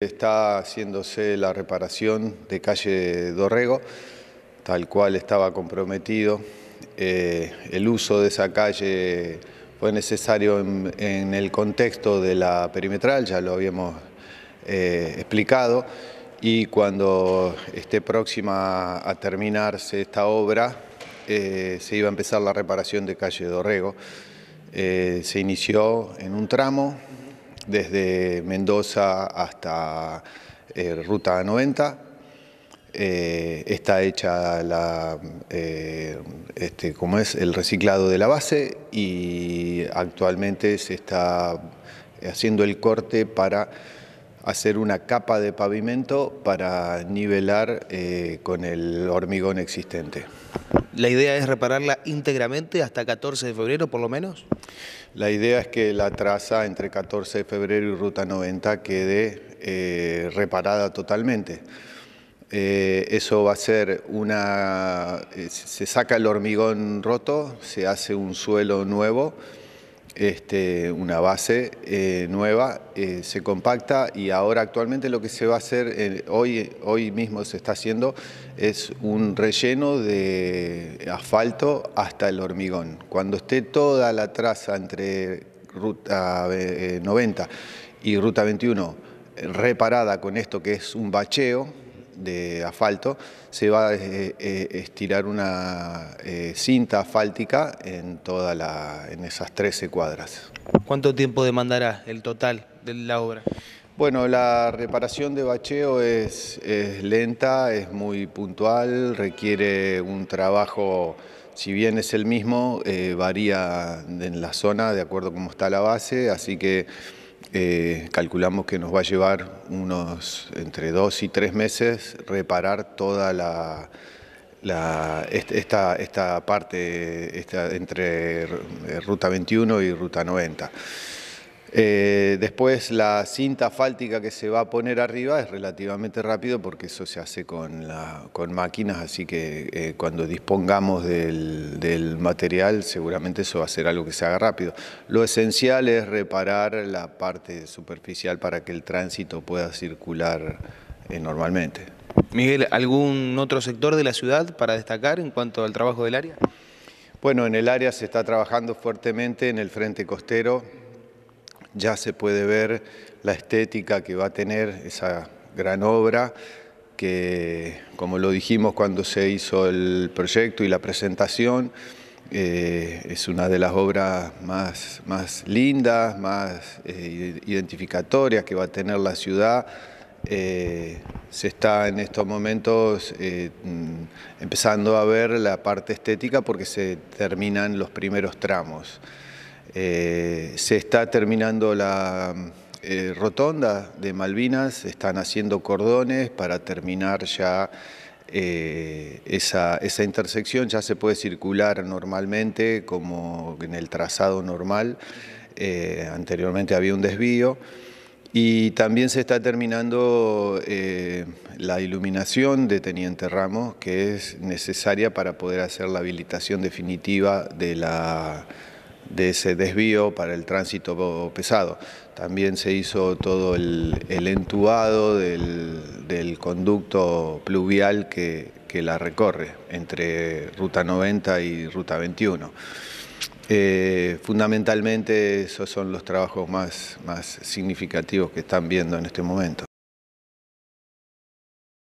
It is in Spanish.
Está haciéndose la reparación de calle Dorrego, tal cual estaba comprometido. Eh, el uso de esa calle fue necesario en, el contexto de la perimetral, ya lo habíamos eh, explicado, y cuando esté próxima a terminarse esta obra, eh, se iba a empezar la reparación de calle Dorrego. se inició en un tramo, desde Mendoza hasta eh, Ruta 90. Eh, está hecha la, eh, este, es el reciclado de la base y actualmente se está haciendo el corte para hacer una capa de pavimento para nivelar con el hormigón existente. ¿La idea es repararla íntegramente hasta 14 de febrero, por lo menos? La idea es que la traza entre 14 de febrero y Ruta 90 quede eh, reparada totalmente. Eh, eso va a ser una... Eh, se saca el hormigón roto, se hace un suelo nuevo este, una base eh, nueva, eh, se compacta y ahora actualmente lo que se va a hacer, eh, hoy, hoy mismo se está haciendo, es un relleno de asfalto hasta el hormigón. Cuando esté toda la traza entre Ruta 90 y Ruta 21 reparada con esto que es un bacheo, de asfalto, se va a eh, eh, estirar una eh, cinta asfáltica en, toda la, en esas 13 cuadras. ¿Cuánto tiempo demandará el total de la obra? Bueno, la reparación de bacheo es, lenta, es muy puntual, requiere un trabajo, si bien es el mismo, varía en la zona de acuerdo a cómo está la base, así que eh, calculamos que nos va a llevar unos entre dos y tres meses reparar toda la, la esta, parte esta, entre eh, Ruta 21 y Ruta 90. Eh, después la cinta fáltica que se va a poner arriba es relativamente rápido porque eso se hace con, con máquinas, así que eh, cuando dispongamos del, material seguramente eso va a ser algo que se haga rápido. Lo esencial es reparar la parte superficial para que el tránsito pueda circular eh, normalmente. Miguel, ¿algún otro sector de la ciudad para destacar en cuanto al trabajo del área? Bueno, en el área se está trabajando fuertemente en el frente costero ya se puede ver la estética que va a tener esa gran obra que, como lo dijimos cuando se hizo el proyecto y la presentación, eh, es una de las obras más, más lindas, más eh, identificatorias que va a tener la ciudad. Eh, se está en estos momentos mm, empezando a ver la parte estética porque se terminan los primeros tramos. Eh, se está terminando la eh, rotonda de Malvinas, están haciendo cordones para terminar ya eh, esa, intersección, ya se puede circular normalmente como en el trazado normal, anteriormente había un desvío. Y también se está terminando la iluminación de Teniente Ramos, que es necesaria para poder hacer la habilitación definitiva de la, de ese desvío para el tránsito pesado. También se hizo todo el, entubado del, conducto pluvial que, la recorre entre Ruta 90 y Ruta 21. Eh, fundamentalmente esos son los trabajos más, más significativos que están viendo en este momento.